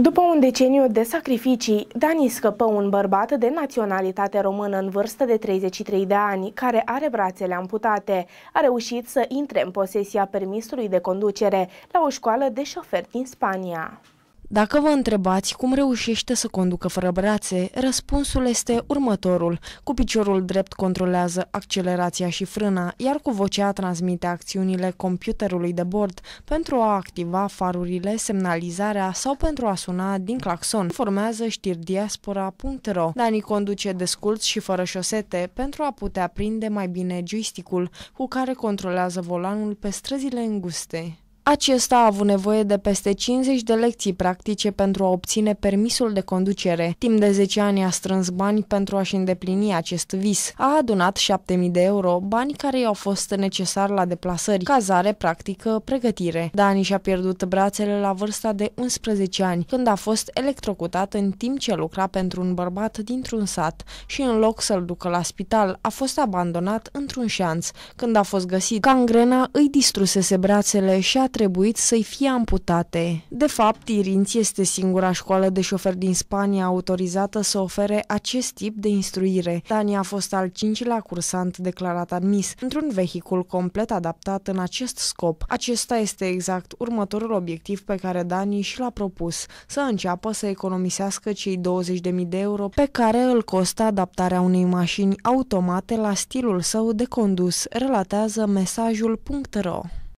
După un deceniu de sacrificii, Dani scăpă un bărbat de naționalitate română în vârstă de 33 de ani, care are brațele amputate. A reușit să intre în posesia permisului de conducere la o școală de șofer din Spania. Dacă vă întrebați cum reușește să conducă fără brațe, răspunsul este următorul. Cu piciorul drept controlează accelerația și frâna, iar cu vocea transmite acțiunile computerului de bord pentru a activa farurile, semnalizarea sau pentru a suna din claxon. Formează știri diaspora.ro. Dani conduce desculț și fără șosete pentru a putea prinde mai bine joystick-ul cu care controlează volanul pe străzile înguste. Acesta a avut nevoie de peste 50 de lecții practice pentru a obține permisul de conducere. Timp de 10 ani a strâns bani pentru a-și îndeplini acest vis. A adunat 7.000 de euro, bani care i-au fost necesari la deplasări, cazare, practică, pregătire. Dani și-a pierdut brațele la vârsta de 11 ani, când a fost electrocutat în timp ce lucra pentru un bărbat dintr-un sat și în loc să-l ducă la spital, a fost abandonat într-un șanț. Când a fost găsit, cangrena îi distrusese brațele și a trebuit să-i fie amputate. De fapt, Irinț este singura școală de șofer din Spania autorizată să ofere acest tip de instruire. Dani a fost al cincilea cursant declarat admis, într-un vehicul complet adaptat în acest scop. Acesta este exact următorul obiectiv pe care Dani și l-a propus, să înceapă să economisească cei 20.000 de euro pe care îl costă adaptarea unei mașini automate la stilul său de condus, relatează mesajul.ro.